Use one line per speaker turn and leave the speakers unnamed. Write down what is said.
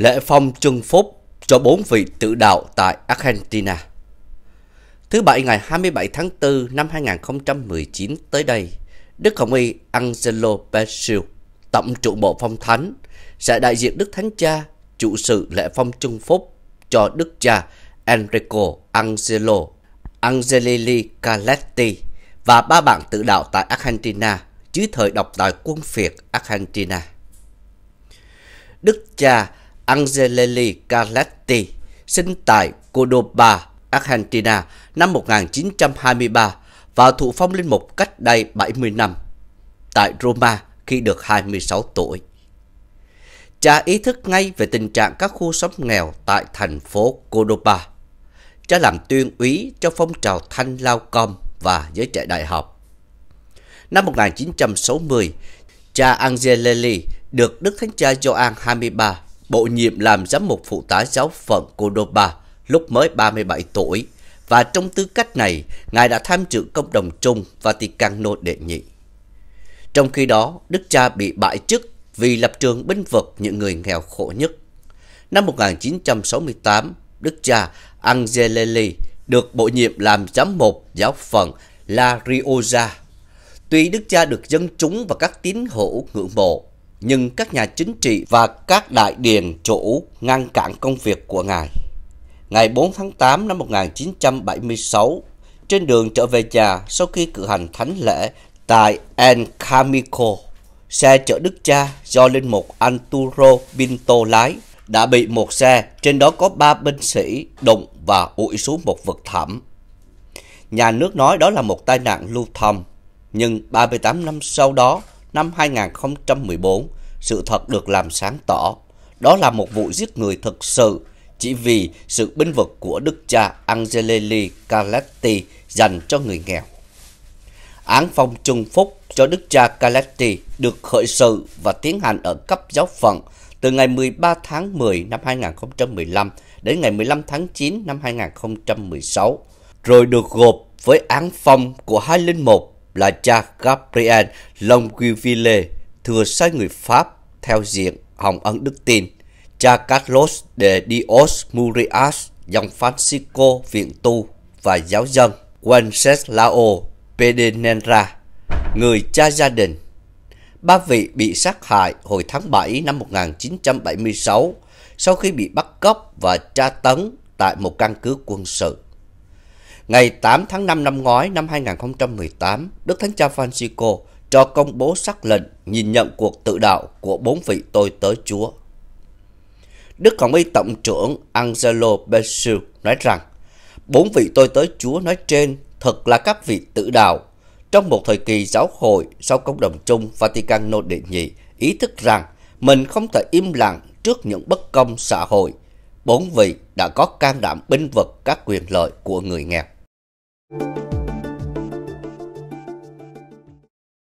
lễ phong trưng phúc cho bốn vị tự đạo tại Argentina. Thứ Bảy ngày 27 tháng 4 năm 2019 tới đây, Đức Hồng Y Angelo Basil, Tổng trụ bộ phong thánh, sẽ đại diện Đức Thánh Cha chủ sự lễ phong trưng phúc cho Đức Cha Enrico Angelo Angelili Caletti và ba bạn tự đạo tại Argentina dưới thời độc tài quân phiệt Argentina. Đức cha Angelelli Carletti, sinh tại Cordoba, Argentina năm 1923 và thụ phong linh mục cách đây 70 năm tại Roma khi được 26 tuổi. Cha ý thức ngay về tình trạng các khu xóm nghèo tại thành phố Cordoba. Cha làm tuyên úy cho phong trào Thanh Lao Com và giới trẻ đại học. Năm 1960, cha Angelelli được Đức Thánh Cha Gioan 23 bổ nhiệm làm giám mục phụ tá giáo phận Cordoba lúc mới 37 tuổi, và trong tư cách này, Ngài đã tham dự cộng đồng chung Vaticano đệ nhị. Trong khi đó, Đức cha bị bãi chức vì lập trường binh vực những người nghèo khổ nhất. Năm 1968, Đức cha Angelelli được bổ nhiệm làm giám mục giáo phận La Rioja. Tuy đức cha được dân chúng và các tín hữu ngưỡng mộ, nhưng các nhà chính trị và các đại điền chủ ngăn cản công việc của ngài. Ngày 4 tháng 8 năm 1976, trên đường trở về nhà sau khi cử hành thánh lễ tại El xe chở đức cha do linh mục Anturo Pinto lái đã bị một xe trên đó có ba binh sĩ đụng và ủi xuống một vực thẳm. Nhà nước nói đó là một tai nạn lưu thông, nhưng 38 năm sau đó năm 2014, sự thật được làm sáng tỏ. Đó là một vụ giết người thực sự chỉ vì sự binh vực của đức cha Angelelli Caletti dành cho người nghèo. Án phong trung phúc cho đức cha Caletti được khởi sự và tiến hành ở cấp giáo phận từ ngày 13 tháng 10 năm 2015 đến ngày 15 tháng 9 năm 2016, rồi được gộp với án phong của hai linh mục là cha Gabriel Longueville thừa sai người Pháp theo diện Hồng Ân Đức Tin, cha Carlos de Dios Murias, dòng Francisco Viện Tu và giáo dân Wenceslao Pedenenra, người cha gia đình. Ba vị bị sát hại hồi tháng 7 năm 1976 sau khi bị bắt cóc và tra tấn tại một căn cứ quân sự. Ngày 8 tháng 5 năm ngoái năm 2018, Đức Thánh Cha Francisco cho công bố sắc lệnh nhìn nhận cuộc tự đạo của bốn vị tôi tới Chúa. Đức Hồng Y Tổng trưởng Angelo Bessel nói rằng, bốn vị tôi tới Chúa nói trên thật là các vị tự đạo. Trong một thời kỳ giáo hội sau công đồng chung Vatican Nô Đệ Nhị ý thức rằng mình không thể im lặng trước những bất công xã hội, bốn vị đã có can đảm binh vực các quyền lợi của người nghèo. Thank you